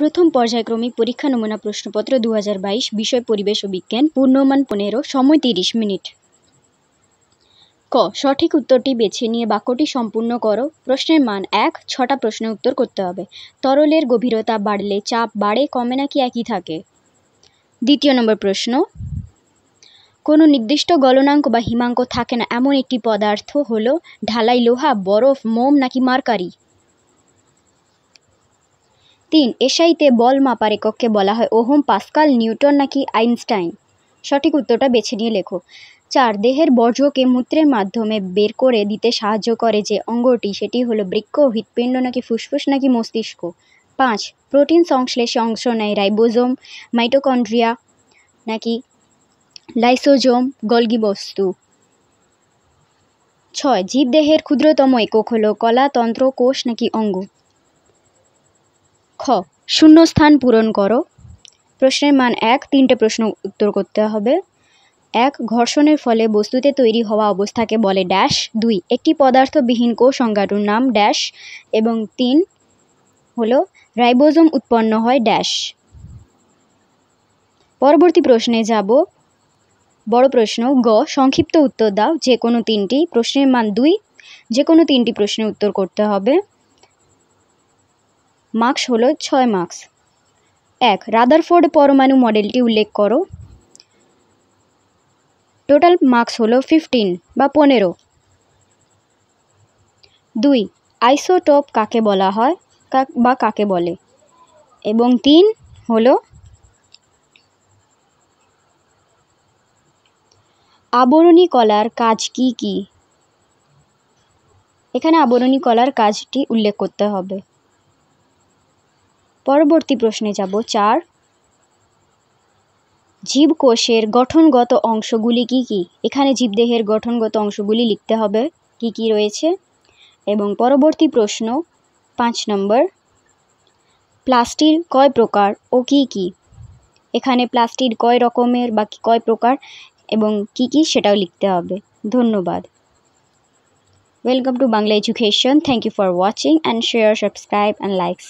প্রথম পর্যায়ক্রমিক পরীক্ষা নমুনা প্রশ্নপত্র দু বিষয় পরিবেশ ও বিজ্ঞান পূর্ণমান পনেরো সময় তিরিশ মিনিট ক সঠিক উত্তরটি বেছে নিয়ে বাক্যটি সম্পূর্ণ করো প্রশ্নের মান এক ছটা প্রশ্নের উত্তর করতে হবে তরলের গভীরতা বাড়লে চাপ বাড়ে কমে নাকি একই থাকে দ্বিতীয় নম্বর প্রশ্ন কোনো নির্দিষ্ট গলনাঙ্ক বা হিমাঙ্ক থাকে না এমন একটি পদার্থ হলো ঢালাই লোহা বরফ মোম নাকি মার্কারি তিন এসআইতে বল মাপার এককে বলা হয় ওহম পাস্কাল নিউটন নাকি আইনস্টাইন সঠিক উত্তরটা বেছে নিয়ে লেখো চার দেহের বর্জ্যকে মূত্রের মাধ্যমে বের করে দিতে সাহায্য করে যে অঙ্গটি সেটি হলো বৃক্ষ হৃৎপিণ্ড নাকি ফুসফুস নাকি মস্তিষ্ক পাঁচ প্রোটিন সংশ্লেষে অংশ নেয় রাইবোজোম মাইটোকন্ড্রিয়া নাকি লাইসোজোম গলগি বস্তু ছয় জীবদেহের ক্ষুদ্রতম একক হলো কলাতন্ত্র কোষ নাকি অঙ্গ খ শূন্যস্থান পূরণ করো প্রশ্নের মান এক তিনটে প্রশ্ন উত্তর করতে হবে এক ঘর্ষণের ফলে বস্তুতে তৈরি হওয়া অবস্থাকে বলে ড্যাশ দুই একটি পদার্থবিহীন সংজ্ঞাটুর নাম ড্যাশ এবং তিন হলো রাইবোজোম উৎপন্ন হয় ড্যাশ পরবর্তী প্রশ্নে যাব বড় প্রশ্ন গ সংক্ষিপ্ত উত্তর দাও যে কোনো তিনটি প্রশ্নের মান দুই যে কোনো তিনটি প্রশ্নের উত্তর করতে হবে মার্কস হলো ছয় মার্কস এক রাদারফোর্ড পরমাণু মডেলটি উল্লেখ করো টোটাল মার্কস হলো ফিফটিন বা পনেরো দুই আইসোটোপ কাকে বলা হয় বা কাকে বলে এবং তিন হলো আবরণী কলার কাজ কি কি এখানে আবরণী কলার কাজটি উল্লেখ করতে হবে পরবর্তী প্রশ্নে যাব চার জীবকোষের গঠনগত অংশগুলি কি কি এখানে জীবদেহের গঠনগত অংশগুলি লিখতে হবে কি কি রয়েছে এবং পরবর্তী প্রশ্ন পাঁচ নম্বর প্লাস্টির কয় প্রকার ও কি কি এখানে প্লাস্টির কয় রকমের বা কয় প্রকার এবং কি কি সেটাও লিখতে হবে ধন্যবাদ welcome to Bangla education thank you for watching and share subscribe and likes